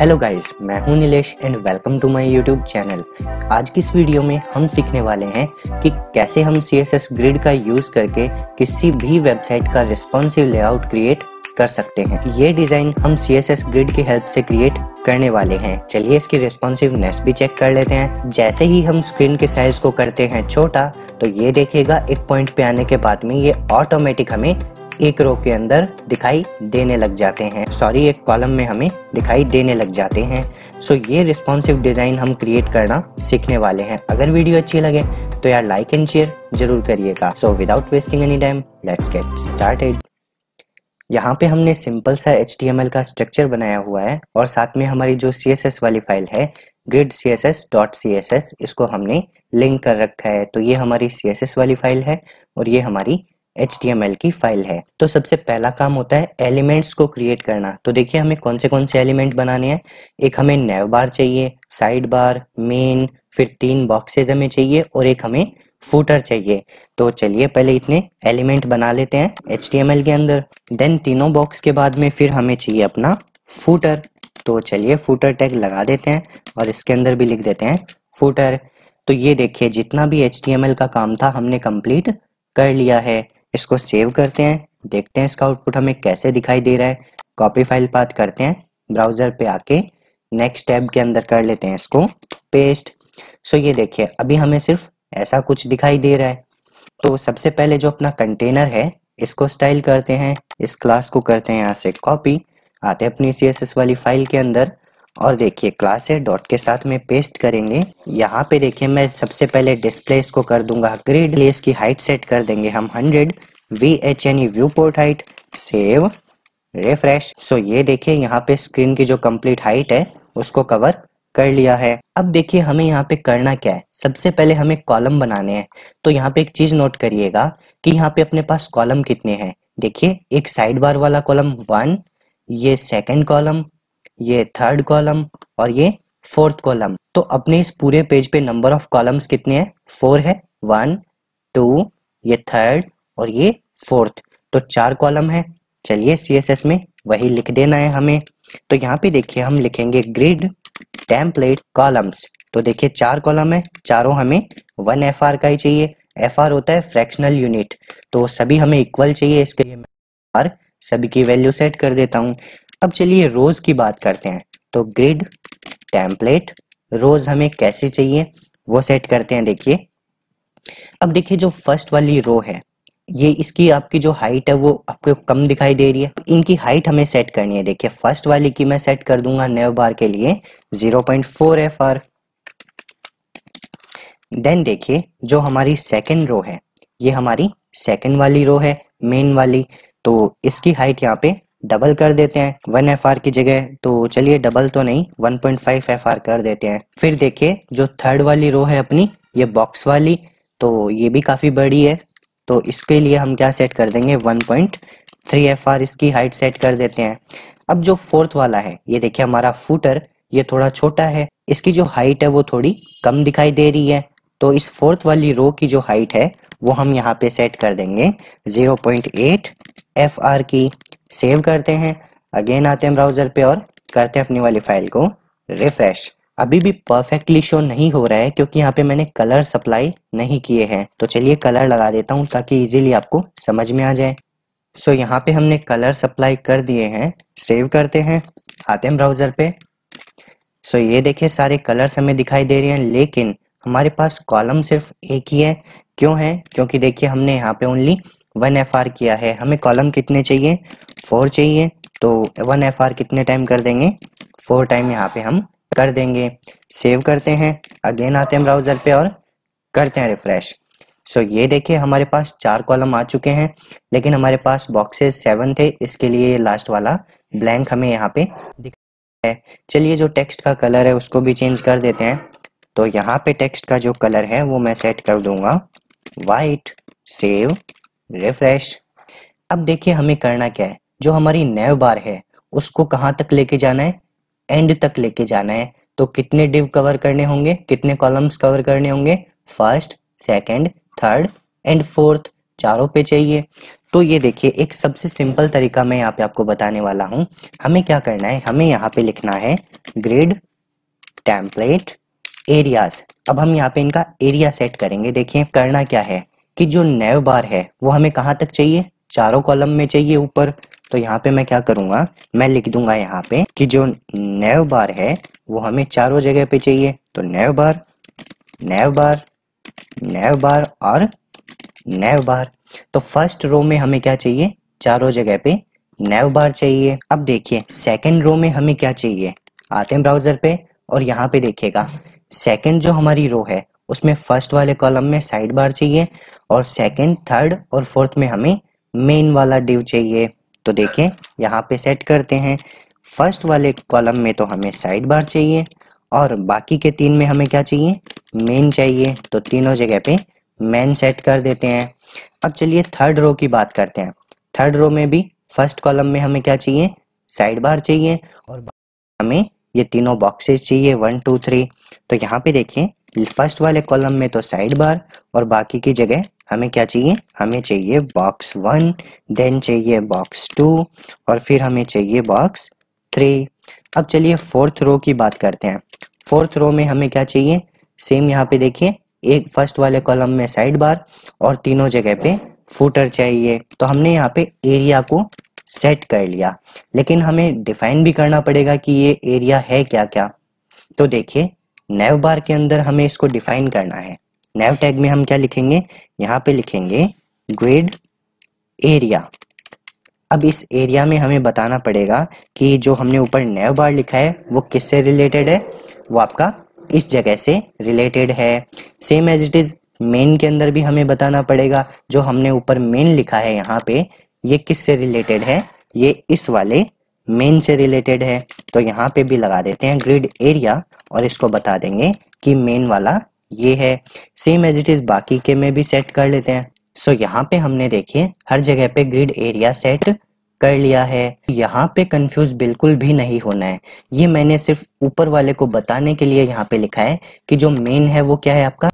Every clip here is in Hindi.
हेलो गाइस मैं हूं Nilesh and welcome to my YouTube channel आज की इस वीडियो में हम सीखने वाले हैं कि कैसे हम सी एस ग्रिड का यूज़ करके किसी भी वेबसाइट का रिस्पॉन्सिव लेआउट क्रिएट कर सकते हैं ये डिज़ाइन हम सी एस ग्रिड की हेल्प से क्रिएट करने वाले हैं चलिए इसकी रिस्पॉन्सिवनेस भी चेक कर लेते हैं जैसे ही हम स्क्रीन के साइज को करते हैं छोटा तो ये देखिएगा एक पॉइंट पे आने के बाद में ये ऑटोमेटिक हमें एक रो के अंदर दिखाई देने लग जाते हैं सॉरी एक कॉलम में हमें दिखाई देने लग जाते हैं सो so, ये रिस्पॉन्सिव डिज़ाइन हम क्रिएट करना सीखने वाले हैं अगर वीडियो अच्छी लगे तो यार लाइक एंड शेयर जरूर करिएगा so without wasting any time let's get started यहाँ पे हमने सिंपल सा एच का स्ट्रक्चर बनाया हुआ है और साथ में हमारी जो सी वाली फाइल है grid C S S dot C S S इसको हमने लिंक कर रखा है तो ये हमारी सी एस एस वाली फाइल है और ये हमारी एच की फाइल है तो सबसे पहला काम होता है एलिमेंट्स को क्रिएट करना तो देखिए हमें कौन से कौन से एलिमेंट बनाने हैं एक हमें नेव बार चाहिए साइड बार मेन फिर तीन बॉक्सेज हमें चाहिए और एक हमें फूटर चाहिए तो चलिए पहले इतने एलिमेंट बना लेते हैं एच के अंदर देन तीनों बॉक्स के बाद में फिर हमें चाहिए अपना फूटर तो चलिए फूटर टैग लगा देते हैं और इसके अंदर भी लिख देते हैं फूटर तो ये देखिए जितना भी एच का काम था हमने कंप्लीट कर लिया है इसको सेव करते हैं देखते हैं इसका आउटपुट हमें कैसे दिखाई दे रहा है कॉपी फाइल पाथ करते हैं ब्राउजर पे आके नेक्स्ट टैब के अंदर कर लेते हैं इसको पेस्ट सो ये देखिए अभी हमें सिर्फ ऐसा कुछ दिखाई दे रहा है तो सबसे पहले जो अपना कंटेनर है इसको स्टाइल करते हैं इस क्लास को करते हैं यहाँ से कॉपी आते हैं अपनी सी वाली फाइल के अंदर और देखिए है डॉट के साथ में पेस्ट करेंगे यहाँ पे देखिए मैं सबसे पहले डिस्प्ले को कर दूंगा grid place height set set कर देंगे हम हंड्रेड वी एच यानी viewport height save refresh so ये देखिए यहाँ पे स्क्रीन की जो कंप्लीट हाइट है उसको कवर कर लिया है अब देखिए हमें यहाँ पे करना क्या है सबसे पहले हमें कॉलम बनाने हैं तो यहाँ पे एक चीज नोट करिएगा कि यहाँ पे अपने पास कॉलम कितने हैं देखिए एक साइड बार वाला कॉलम वन ये सेकंड कॉलम ये थर्ड कॉलम और ये फोर्थ कॉलम तो अपने इस पूरे पेज पे नंबर ऑफ कॉलम्स कितने हैं फोर है वन टू ये थर्ड और ये फोर्थ तो चार कॉलम है चलिए सीएसएस में वही लिख देना है हमें तो यहाँ पे देखिए हम लिखेंगे ग्रिड टेम्पलेट कॉलम्स तो देखिए चार कॉलम है चारों हमें वन एफ का ही चाहिए एफ होता है फ्रैक्शनल यूनिट तो सभी हमें इक्वल चाहिए इसके लिए मैं सभी की वैल्यू सेट कर देता हूँ अब चलिए रोज की बात करते हैं तो ग्रिड टेम्पलेट रोज हमें कैसे चाहिए वो सेट करते हैं देखिए अब देखिए जो फर्स्ट वाली रो है ये इसकी आपकी जो हाइट है वो आपको कम दिखाई दे रही है इनकी हाइट हमें सेट करनी है देखिए फर्स्ट वाली की मैं सेट कर दूंगा नेव बार के लिए 0.4 point four F R then देखिए जो हमारी सेकंड रो है ये हमारी सेकंड वाली रो है मेन वाली तो इसकी हाइट यहाँ पे डबल कर देते हैं वन एफ आर की जगह तो चलिए डबल तो नहीं one point five F R कर देते हैं फिर देखिए जो थर्ड वाली रो है अपनी ये बॉक्स वाली तो ये भी काफ़ी बड़ी है तो इसके लिए हम क्या सेट कर देंगे one point three F R इसकी हाइट सेट कर देते हैं अब जो फोर्थ वाला है ये देखिए हमारा फूटर ये थोड़ा छोटा है इसकी जो हाइट है वो थोड़ी कम दिखाई दे रही है तो इस फोर्थ वाली रो की जो हाइट है वो हम यहाँ पे सेट कर देंगे 0.8 एफ आर की सेव करते हैं अगेन आते हैं ब्राउजर पे और करते हैं अपनी वाली फाइल को रिफ्रेश अभी भी परफेक्टली शो नहीं हो रहा है क्योंकि यहाँ पे मैंने कलर सप्लाई नहीं किए हैं तो चलिए कलर लगा देता हूँ ताकि इजीली आपको समझ में आ जाए सो so, यहाँ पे हमने कलर सप्लाई कर दिए हैं सेव करते हैं आते हैं ब्राउजर पे सो so, ये देखिए सारे कलर्स हमें दिखाई दे रहे हैं लेकिन हमारे पास कॉलम सिर्फ एक ही है क्यों है क्योंकि देखिए हमने यहाँ पे ओनली वन एफ आर किया है हमें कॉलम कितने चाहिए फोर चाहिए तो वन एफ आर कितने टाइम कर देंगे फोर टाइम यहाँ पे हम कर देंगे सेव करते हैं अगेन आते हैं ब्राउज़र पे और करते हैं रिफ्रेश सो ये देखिए हमारे पास चार कॉलम आ चुके हैं लेकिन हमारे पास बॉक्सेस सेवन थे इसके लिए लास्ट वाला ब्लैंक हमें यहाँ पे दिखा है चलिए जो टेक्स्ट का कलर है उसको भी चेंज कर देते हैं तो यहाँ पे टेक्स्ट का जो कलर है वो मैं सेट कर दूंगा वाइट सेव रिफ्रेश अब देखिए हमें करना क्या है जो हमारी नैव बार है उसको कहाँ तक लेके जाना है एंड तक लेके जाना है तो कितने डिव कवर करने होंगे कितने कॉलम्स कवर करने होंगे first second third and fourth चारों पे चाहिए तो ये देखिए एक सबसे सिंपल तरीका मैं यहाँ पे आपको बताने वाला हूँ हमें क्या करना है हमें यहाँ पे लिखना है ग्रिड टेम्पलेट एरियाज अब हम यहाँ पे इनका एरिया सेट करेंगे देखिए करना क्या है कि जो नेव बार है वो हमें कहाँ तक चाहिए चारों कॉलम में चाहिए ऊपर तो यहाँ पे मैं क्या करूंगा मैं लिख दूंगा यहाँ पे कि जो नेव बार है वो हमें चारों जगह पे चाहिए तो नेव बार नेव बार नेव बार और नेव बार तो फर्स्ट रो में हमें क्या चाहिए चारों जगह पे नेव बार चाहिए अब देखिए सेकंड रो में हमें क्या चाहिए आते हैं ब्राउजर पे और यहाँ पे देखिएगा सेकंड जो हमारी रो है उसमें फर्स्ट वाले कॉलम में साइड बार चाहिए और सेकंड थर्ड और फोर्थ में हमें मेन वाला डिव चाहिए तो देखें यहाँ पे सेट करते हैं फर्स्ट वाले कॉलम में तो हमें साइड बार चाहिए और बाकी के तीन में हमें क्या चाहिए मेन चाहिए तो तीनों जगह पे मेन सेट कर देते हैं अब चलिए थर्ड रो की बात करते हैं थर्ड रो में भी फर्स्ट कॉलम में हमें क्या चाहिए साइड बार चाहिए और हमें ये तीनों बॉक्सेस चाहिए वन टू थ्री तो यहाँ पे देखिए फर्स्ट तो वाले कॉलम में तो साइड बार और बाकी की जगह हमें क्या चाहिए हमें चाहिए बॉक्स वन देन चाहिए बॉक्स टू और फिर हमें चाहिए बॉक्स थ्री अब चलिए फोर्थ रो की बात करते हैं फोर्थ रो में हमें क्या चाहिए सेम यहाँ पे देखिए एक फर्स्ट वाले कॉलम में साइड बार और तीनों जगह पे फूटर चाहिए तो हमने यहाँ पे एरिया को सेट कर लिया लेकिन हमें डिफाइन भी करना पड़ेगा कि ये एरिया है क्या क्या तो देखिए नेव बार के अंदर हमें इसको डिफाइन करना है नेव टैग में हम क्या लिखेंगे यहाँ पे लिखेंगे ग्रेड एरिया अब इस एरिया में हमें बताना पड़ेगा कि जो हमने ऊपर नेव बार लिखा है वो किससे रिलेटेड है वो आपका इस जगह से रिलेटेड है same as it is main के अंदर भी हमें बताना पड़ेगा जो हमने ऊपर मेन लिखा है यहाँ पे ये किससे रिलेटेड है ये इस वाले मेन से रिलेटेड है तो यहाँ पे भी लगा देते हैं ग्रिड एरिया और इसको बता देंगे कि मेन वाला ये है सेम एज इट इज बाकी के में भी सेट कर लेते हैं सो so, यहाँ पे हमने देखिए हर जगह पे ग्रिड एरिया सेट कर लिया है यहाँ पे कंफ्यूज बिल्कुल भी नहीं होना है ये मैंने सिर्फ ऊपर वाले को बताने के लिए यहाँ पे लिखा है कि जो मेन है वो क्या है आपका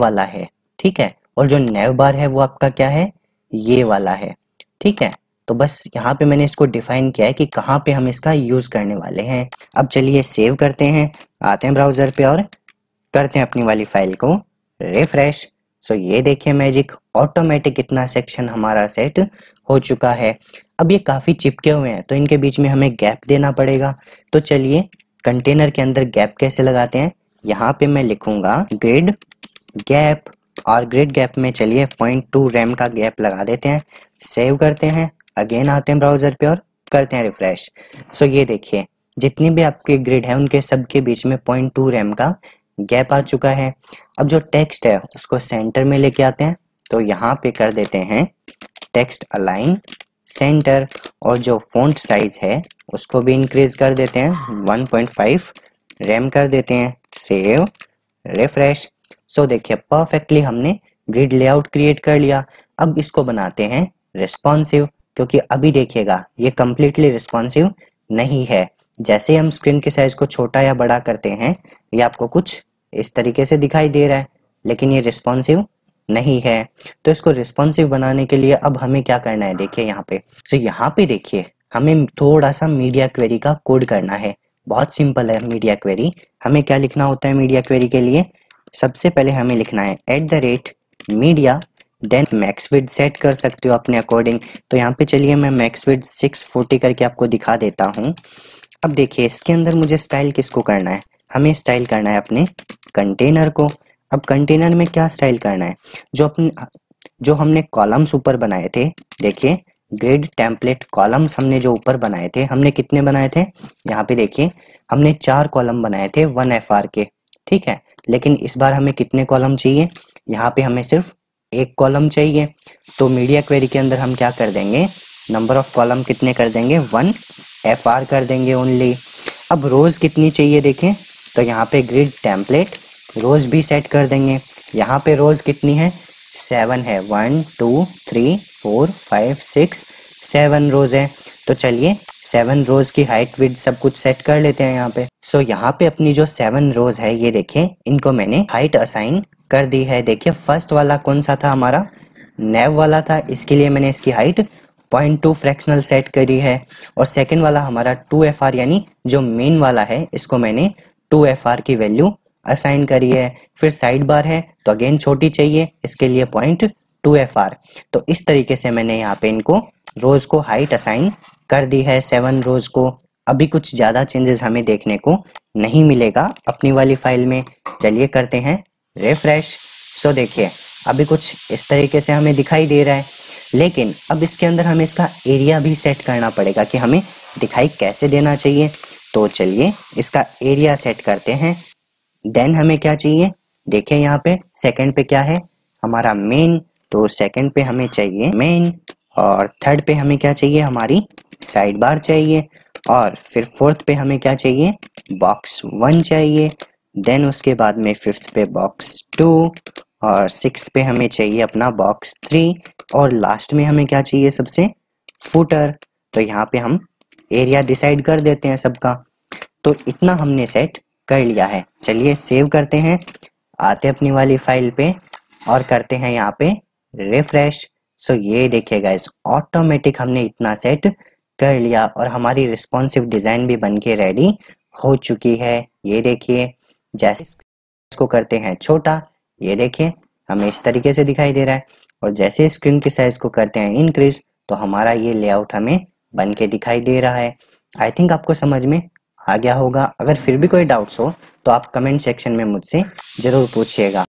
वाला है ठीक है और जो नेव बार है वो आपका क्या है ये वाला है ठीक है तो बस यहाँ पे मैंने इसको डिफाइन किया है कि कहाँ पे हम इसका यूज़ करने वाले हैं अब चलिए सेव करते हैं आते हैं ब्राउज़र पे और करते हैं अपनी वाली फाइल को रिफ्रेश सो ये देखिए मैजिक ऑटोमेटिक इतना सेक्शन हमारा सेट हो चुका है अब ये काफ़ी चिपके हुए हैं तो इनके बीच में हमें गैप देना पड़ेगा तो चलिए कंटेनर के अंदर गैप कैसे लगाते हैं यहाँ पे मैं लिखूंगा ग्रिड गैप और ग्रिड गैप में चलिए पॉइंट टू रैम का गैप लगा देते हैं सेव करते हैं अगेन आते हैं ब्राउजर पे और करते हैं रिफ्रेश सो ये देखिए जितनी भी आपके ग्रिड है उनके सबके बीच में पॉइंट टू रैम का गैप आ चुका है अब जो टेक्स्ट है उसको सेंटर में लेके आते हैं तो यहाँ पे कर देते हैं टेक्स्ट अलाइन सेंटर और जो फॉन्ट साइज है उसको भी इंक्रीज कर देते हैं 1.5 रैम कर देते हैं सेव रिफ्रेश सो देखिए परफेक्टली हमने ग्रिड लेआउट क्रिएट कर लिया अब इसको बनाते हैं रिस्पॉन्सिव क्योंकि अभी देखिएगा ये कम्प्लीटली रिस्पॉन्सिव नहीं है जैसे हम स्क्रीन के साइज को छोटा या बड़ा करते हैं ये आपको कुछ इस तरीके से दिखाई दे रहा है लेकिन ये रिस्पॉन्सिव नहीं है तो इसको रिस्पॉन्सिव बनाने के लिए अब हमें क्या करना है देखिए यहाँ पे तो यहाँ पे देखिए हमें थोड़ा सा मीडिया क्वेरी का कोड करना है बहुत सिंपल है मीडिया क्वेरी हमें क्या लिखना होता है मीडिया क्वेरी के लिए सबसे पहले हमें लिखना है at the rate media then max width set कर सकते हो अपने अकॉर्डिंग तो यहाँ पे चलिए मैं मैक्स विड सिक्स फोर्टी करके आपको दिखा देता हूँ अब देखिए इसके अंदर मुझे स्टाइल किसको करना है हमें स्टाइल करना है अपने कंटेनर को अब कंटेनर में क्या स्टाइल करना है जो अपने जो हमने कॉलम्स ऊपर बनाए थे देखिए ग्रेड टेम्पलेट कॉलम्स हमने जो ऊपर बनाए थे हमने कितने बनाए थे यहाँ पे देखिए हमने चार कॉलम बनाए थे वन एफ के ठीक है लेकिन इस बार हमें कितने कॉलम चाहिए यहाँ पे हमें सिर्फ एक कॉलम चाहिए तो मीडिया क्वेरी के अंदर हम क्या कर देंगे नंबर ऑफ कॉलम कितने कर देंगे वन एफ आर कर देंगे ओनली अब रोज़ कितनी चाहिए देखें तो यहाँ पे ग्रिड टेम्पलेट रोज़ भी सेट कर देंगे यहाँ पे रोज़ कितनी है सेवन है one two three four five six seven rows है तो चलिए सेवन रोज़ की हाइट विड सब कुछ सेट कर लेते हैं यहाँ पे सो so, यहाँ पे अपनी जो सेवन रोज़ है ये देखें इनको मैंने हाइट असाइन कर दी है देखिए फर्स्ट वाला कौन सा था हमारा नेव वाला था इसके लिए मैंने इसकी height point two fractional set करी है और सेकेंड वाला हमारा टू एफ आर यानी जो मेन वाला है इसको मैंने टू एफ आर की वैल्यू असाइन करी है फिर साइड बार है तो अगेन छोटी चाहिए इसके लिए पॉइंट टू एफ आर तो इस तरीके से मैंने यहाँ पे इनको रोज को हाइट असाइन कर दी है सेवन रोज को अभी कुछ ज़्यादा चेंजेस हमें देखने को नहीं मिलेगा अपनी वाली फाइल में चलिए करते हैं रिफ्रेश सो देखिए अभी कुछ इस तरीके से हमें दिखाई दे रहा है लेकिन अब इसके अंदर हमें इसका एरिया भी सेट करना पड़ेगा कि हमें दिखाई कैसे देना चाहिए तो चलिए इसका एरिया सेट करते हैं देन हमें क्या चाहिए देखिए यहाँ पे सेकंड पे क्या है हमारा मेन तो सेकंड पे हमें चाहिए मेन और थर्ड पे हमें क्या चाहिए हमारी साइड बार चाहिए और फिर फोर्थ पे हमें क्या चाहिए बॉक्स वन चाहिए देन उसके बाद में फिफ्थ पे बॉक्स टू और सिक्स पे हमें चाहिए अपना बॉक्स थ्री और लास्ट में हमें क्या चाहिए सबसे फूटर तो यहाँ पे हम एरिया डिसाइड कर देते हैं सबका तो इतना हमने सेट कर लिया है चलिए सेव करते हैं आते अपनी वाली फाइल पे और करते हैं यहाँ पे रिफ्रेश सो ये देखिए इस ऑटोमेटिक हमने इतना सेट कर लिया और हमारी रिस्पॉन्सिव डिज़ाइन भी बन के रेडी हो चुकी है ये देखिए जैसे इसको करते हैं छोटा ये देखिए हमें इस तरीके से दिखाई दे रहा है और जैसे स्क्रीन के साइज को करते हैं इंक्रीज तो हमारा ये लेआउट हमें बन के दिखाई दे रहा है आई थिंक आपको समझ में आ गया होगा अगर फिर भी कोई डाउट्स हो तो आप कमेंट सेक्शन में मुझसे ज़रूर पूछिएगा